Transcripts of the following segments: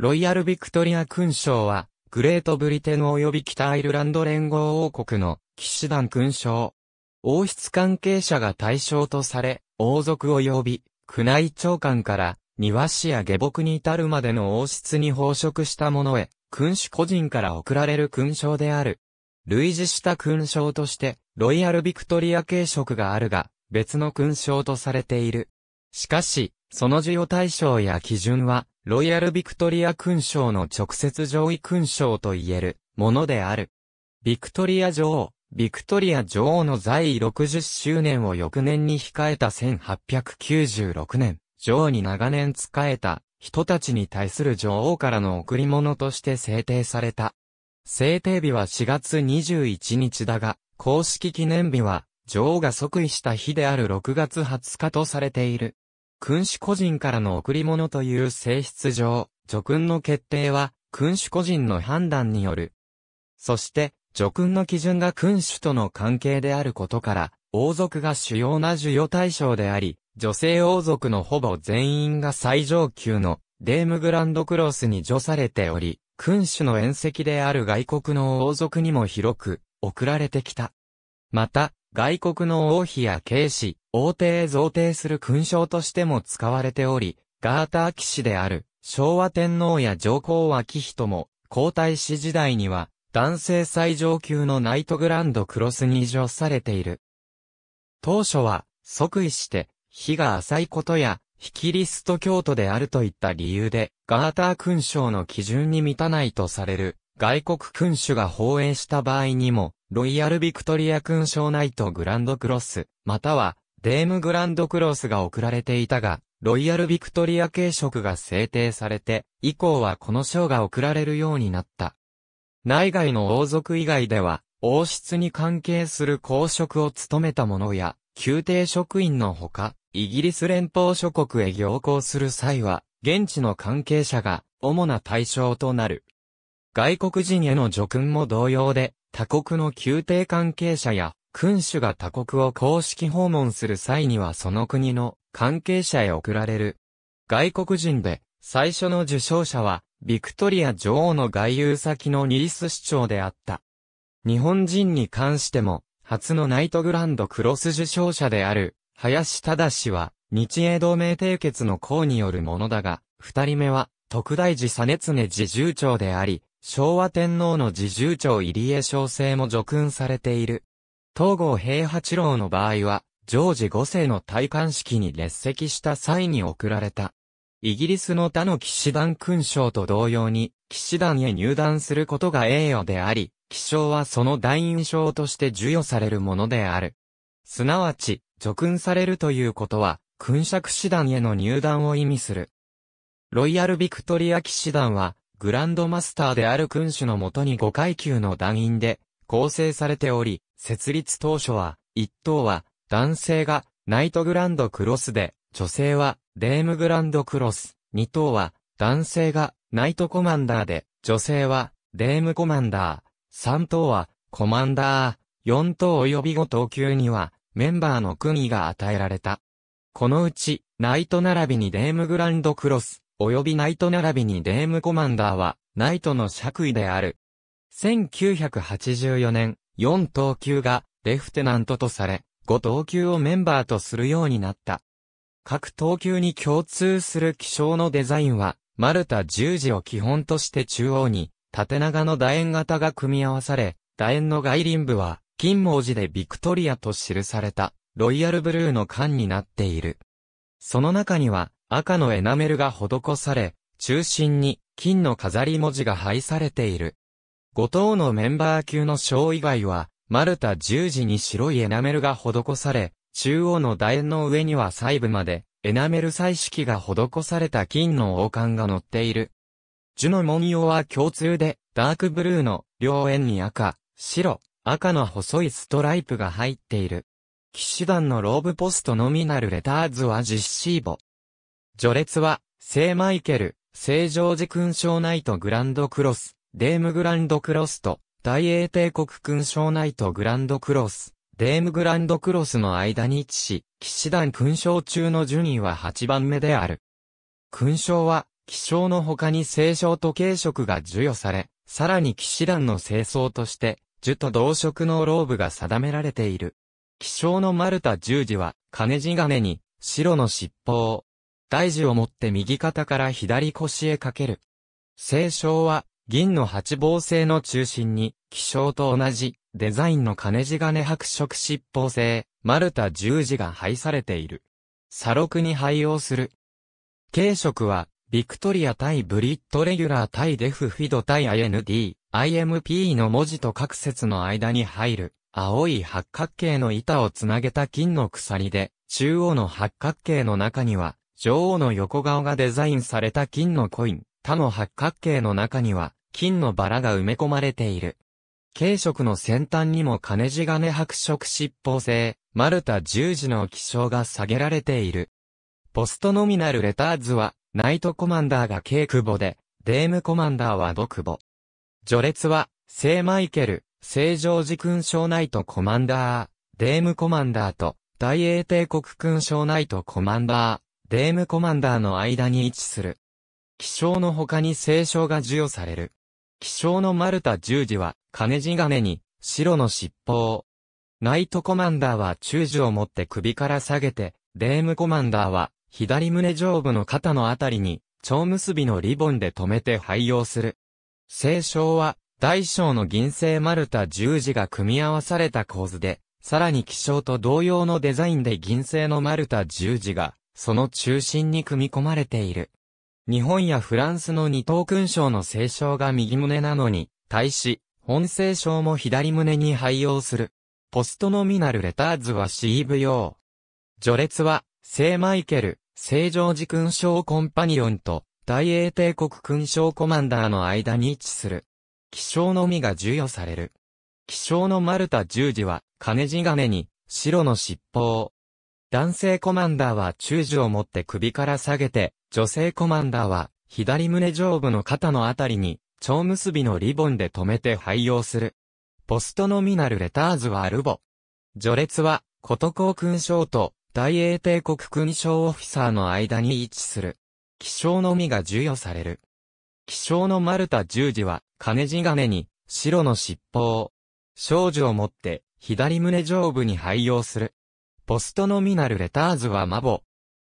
ロイヤルビクトリア勲章は、グレートブリテン及び北アイルランド連合王国の騎士団勲章。王室関係者が対象とされ、王族及び宮内長官から庭師や下僕に至るまでの王室に奉職した者へ、君主個人から贈られる勲章である。類似した勲章として、ロイヤルビクトリア系色があるが、別の勲章とされている。しかし、その授与対象や基準は、ロイヤル・ビクトリア勲章の直接上位勲章と言えるものである。ビクトリア女王、ビクトリア女王の在位60周年を翌年に控えた1896年、女王に長年仕えた人たちに対する女王からの贈り物として制定された。制定日は4月21日だが、公式記念日は女王が即位した日である6月20日とされている。君主個人からの贈り物という性質上、叙勲の決定は、君主個人の判断による。そして、叙勲の基準が君主との関係であることから、王族が主要な授与対象であり、女性王族のほぼ全員が最上級のデームグランドクロスに除されており、君主の宴席である外国の王族にも広く送られてきた。また、外国の王妃や警視、王帝へ贈呈する勲章としても使われており、ガーター騎士である昭和天皇や上皇士とも皇太子時代には男性最上級のナイトグランドクロスに移除されている。当初は即位して日が浅いことや非キリスト教徒であるといった理由でガーター勲章の基準に満たないとされる外国君主が放映した場合にも、ロイヤルビクトリア勲章ナイトグランドクロス、またはレームグランドクロスが贈られていたが、ロイヤル・ビクトリア系職が制定されて、以降はこの賞が贈られるようになった。内外の王族以外では、王室に関係する公職を務めた者や、宮廷職員のほか、イギリス連邦諸国へ行行する際は、現地の関係者が主な対象となる。外国人への叙勲も同様で、他国の宮廷関係者や君主が他国を公式訪問する際にはその国の関係者へ送られる。外国人で、最初の受賞者は、ビクトリア女王の外遊先のニリス市長であった。日本人に関しても、初のナイトグランドクロス受賞者である、林忠氏は、日英同盟締結の功によるものだが、二人目は、特大寺熱根自住長であり、昭和天皇の自住長入江小生も叙勲されている。東郷平八郎の場合は、ジョージ5世の戴冠式に列席した際に贈られた。イギリスの他の騎士団勲章と同様に、騎士団へ入団することが栄誉であり、騎章はその団員章として授与されるものである。すなわち、除勲されるということは、勲爵士団への入団を意味する。ロイヤルビクトリア騎士団は、グランドマスターである君主のもとに5階級の団員で、構成されており、設立当初は、一等は、男性が、ナイトグランドクロスで、女性は、デームグランドクロス。二等は、男性が、ナイトコマンダーで、女性は、デームコマンダー。三等は、コマンダー。四等及び五等級には、メンバーの組が与えられた。このうち、ナイト並びにデームグランドクロス、及びナイト並びにデームコマンダーは、ナイトの爵位である。1984年、4等級がレフテナントとされ、5等級をメンバーとするようになった。各等級に共通する気象のデザインは、丸太十字を基本として中央に、縦長の楕円型が組み合わされ、楕円の外輪部は、金文字でビクトリアと記された、ロイヤルブルーの缶になっている。その中には、赤のエナメルが施され、中心に、金の飾り文字が配されている。五等のメンバー級の章以外は、丸太十字に白いエナメルが施され、中央の楕円の上には細部まで、エナメル彩色が施された金の王冠が乗っている。樹の文様は共通で、ダークブルーの両円に赤、白、赤の細いストライプが入っている。騎士団のローブポストノミナルレターズは実施簿。序列は、聖マイケル、聖ジョージ勲章ナイトグランドクロス、デームグランドクロスと、大英帝国勲章ナイトグランドクロス、デームグランドクロスの間に位置し、騎士団勲章中の順位は8番目である。勲章は、騎章の他に聖章と軽職が授与され、さらに騎士団の清掃として、樹と同色のローブが定められている。騎章の丸太十字は、金地金に、白の尻尾を、大字を持って右肩から左腰へかける。聖章は、銀の八芒星の中心に、気象と同じ、デザインの金地金白色七宝星、丸太十字が配されている。左録に配用する。軽色は、ビクトリア対ブリットレギュラー対デフフィド対 IND、IMP の文字と各節の間に入る、青い八角形の板をつなげた金の鎖で、中央の八角形の中には、女王の横顔がデザインされた金のコイン、他の八角形の中には、金のバラが埋め込まれている。軽色の先端にも金地金白色七法製、丸太十字の気象が下げられている。ポストノミナルレターズは、ナイトコマンダーが軽久保で、デームコマンダーはドクボ。序列は、聖マイケル、聖ジョージ勲章ナイトコマンダー、デームコマンダーと、大英帝国勲章ナイトコマンダー、デームコマンダーの間に位置する。気象の他に聖章が授与される。気象の丸タ十字は、金地金に、白の尻尾を。ナイトコマンダーは中字を持って首から下げて、デームコマンダーは、左胸上部の肩のあたりに、蝶結びのリボンで留めて廃用する。聖章は、大小の銀製丸太十字が組み合わされた構図で、さらに気象と同様のデザインで銀製の丸太十字が、その中心に組み込まれている。日本やフランスの二等勲章の聖章が右胸なのに、対し、本聖章も左胸に配用する。ポストノミナルレターズは CV 用。序列は、聖マイケル、聖ジョージ勲章コンパニオンと、大英帝国勲章コマンダーの間に位置する。気象のみが授与される。気象の丸太十字は、金地金に、白の尻尾を。男性コマンダーは中字を持って首から下げて、女性コマンダーは、左胸上部の肩のあたりに、蝶結びのリボンで留めて廃用する。ポストノミナルレターズはルボ。序列は、ことコ勲章と、大英帝国勲章オフィサーの間に位置する。気象のみが授与される。気象の丸太十字は、金地金に、白の尻尾を、少女を持って、左胸上部に廃用する。ポストノミナルレターズはマボ。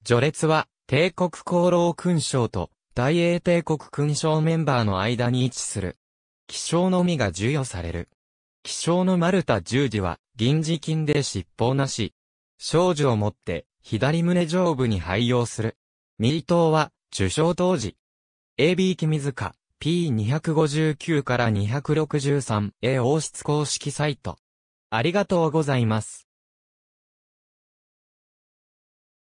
序列は、帝国功労勲章と大英帝国勲章メンバーの間に位置する。希少のみが授与される。希少の丸田十字は、銀字金で尻尾なし。少女をもって、左胸上部に配用する。右ーは、受賞当時。AB 水塚、P259 から 263A 王室公式サイト。ありがとうございます。